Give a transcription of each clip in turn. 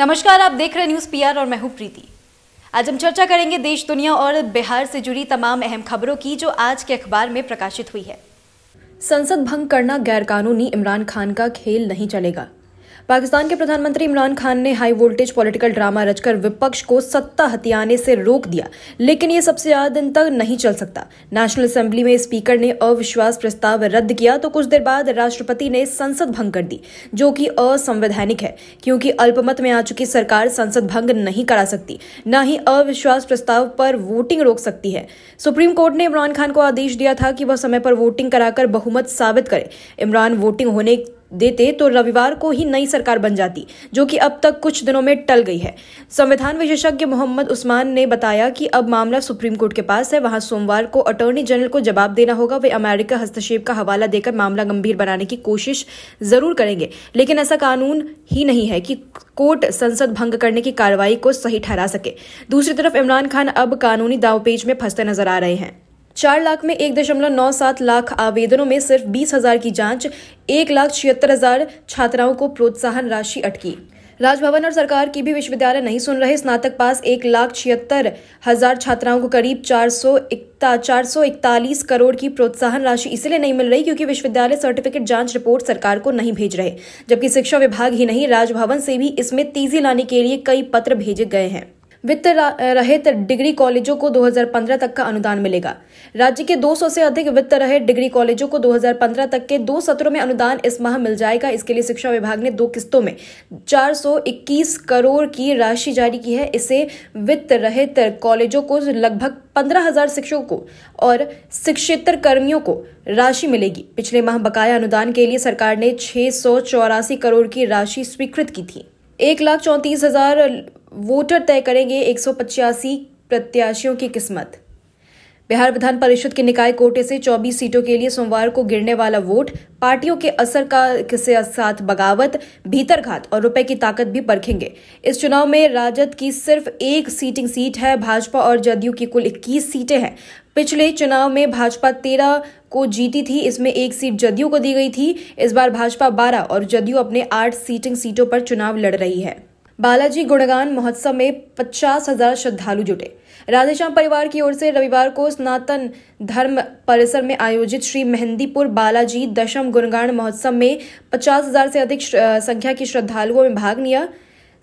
नमस्कार आप देख रहे न्यूज पीआर और मैं हूं प्रीति आज हम चर्चा करेंगे देश दुनिया और बिहार से जुड़ी तमाम अहम खबरों की जो आज के अखबार में प्रकाशित हुई है संसद भंग करना गैरकानूनी इमरान खान का खेल नहीं चलेगा पाकिस्तान के प्रधानमंत्री इमरान खान ने हाई वोल्टेज पॉलिटिकल ड्रामा रचकर विपक्ष को सत्ता हथियाने से रोक दिया लेकिन यह सबसे ज्यादा दिन तक नहीं चल सकता नेशनल असेंबली में स्पीकर ने अविश्वास प्रस्ताव रद्द किया तो कुछ देर बाद राष्ट्रपति ने संसद भंग कर दी जो कि असंवैधानिक है क्योंकि अल्पमत में आ चुकी सरकार संसद भंग नहीं करा सकती न ही अविश्वास प्रस्ताव पर वोटिंग रोक सकती है सुप्रीम कोर्ट ने इमरान खान को आदेश दिया था कि वह समय पर वोटिंग कराकर बहुमत साबित करे इमरान वोटिंग होने देते तो रविवार को ही नई सरकार बन जाती जो कि अब तक कुछ दिनों में टल गई है संविधान विशेषज्ञ मोहम्मद उस्मान ने बताया कि अब मामला सुप्रीम कोर्ट के पास है वहां सोमवार को अटॉर्नी जनरल को जवाब देना होगा वे अमेरिका हस्तक्षेप का हवाला देकर मामला गंभीर बनाने की कोशिश जरूर करेंगे लेकिन ऐसा कानून ही नहीं है कि कोर्ट संसद भंग करने की कार्रवाई को सही ठहरा सके दूसरी तरफ इमरान खान अब कानूनी दावपेज में फंसते नजर आ रहे हैं चार लाख में एक दशमलव नौ सात लाख आवेदनों में सिर्फ बीस हजार की जांच एक लाख छिहत्तर हजार छात्राओं को प्रोत्साहन राशि अटकी राजभवन और सरकार की भी विश्वविद्यालय नहीं सुन रहे स्नातक पास एक लाख छिहत्तर हजार छात्राओं को करीब चार सौ चार सौ इकतालीस करोड़ की प्रोत्साहन राशि इसलिए नहीं मिल रही क्योंकि विश्वविद्यालय सर्टिफिकेट जांच रिपोर्ट सरकार को नहीं भेज रहे जबकि शिक्षा विभाग ही नहीं राजभवन से भी इसमें तेजी लाने के लिए कई पत्र भेजे गए हैं वित्त रहित डिग्री कॉलेजों को 2015 तक का अनुदान मिलेगा राज्य के 200 से अधिक वित्त रहित डिग्री कॉलेजों को 2015 तक के दो सत्रों में अनुदान इस माह मिल जाएगा इसके लिए शिक्षा विभाग ने दो किस्तों में 421 करोड़ की राशि जारी की है इसे वित्त रहित कॉलेजों को लगभग पंद्रह हजार शिक्षकों को और शिक्षितर कर्मियों को राशि मिलेगी पिछले माह बकाया अनुदान के लिए सरकार ने छह करोड़ की राशि स्वीकृत की थी एक लाख चौंतीस हजार वोटर तय करेंगे एक प्रत्याशियों की किस्मत बिहार विधान परिषद के निकाय कोटे से 24 सीटों के लिए सोमवार को गिरने वाला वोट पार्टियों के असर का किसे साथ बगावत भीतरघात और रुपए की ताकत भी परखेंगे इस चुनाव में राजद की सिर्फ एक सीटिंग सीट है भाजपा और जदयू की कुल 21 सीटें हैं पिछले चुनाव में भाजपा तेरह को जीती थी इसमें एक सीट जदयू को दी गई थी इस बार भाजपा बारह और जदयू अपने आठ सीटिंग सीटों पर चुनाव लड़ रही है बालाजी गुणगान महोत्सव में पचास हजार श्रद्धालु जुटे राधेश्याम परिवार की ओर से रविवार को स्नातन धर्म परिसर में आयोजित श्री मेहंदीपुर बालाजी दशम गुणगान महोत्सव में पचास हजार से अधिक संख्या की श्रद्धालुओं ने भाग लिया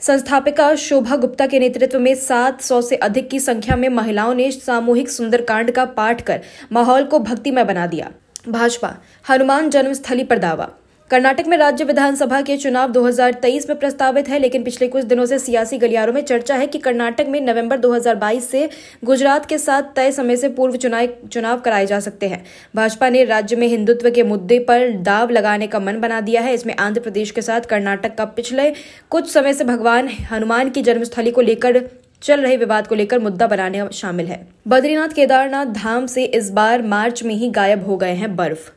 संस्थापिका शोभा गुप्ता के नेतृत्व में 700 से अधिक की संख्या में महिलाओं ने सामूहिक सुंदरकांड का पाठ कर माहौल को भक्तिमय बना दिया भाजपा हनुमान जन्मस्थली पर दावा कर्नाटक में राज्य विधानसभा के चुनाव 2023 में प्रस्तावित है लेकिन पिछले कुछ दिनों से सियासी गलियारों में चर्चा है कि कर्नाटक में नवंबर 2022 से गुजरात के साथ तय समय से पूर्व चुनाव चुनाव कराए जा सकते हैं भाजपा ने राज्य में हिंदुत्व के मुद्दे पर दाव लगाने का मन बना दिया है इसमें आंध्र प्रदेश के साथ कर्नाटक का पिछले कुछ समय से भगवान हनुमान की जन्मस्थली को लेकर चल रहे विवाद को लेकर मुद्दा बनाने शामिल है बद्रीनाथ केदारनाथ धाम से इस बार मार्च में ही गायब हो गए हैं बर्फ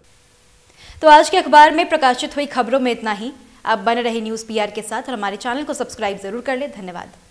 तो आज के अखबार में प्रकाशित हुई खबरों में इतना ही आप बने रहे न्यूज़ पीआर के साथ और हमारे चैनल को सब्सक्राइब जरूर कर लें धन्यवाद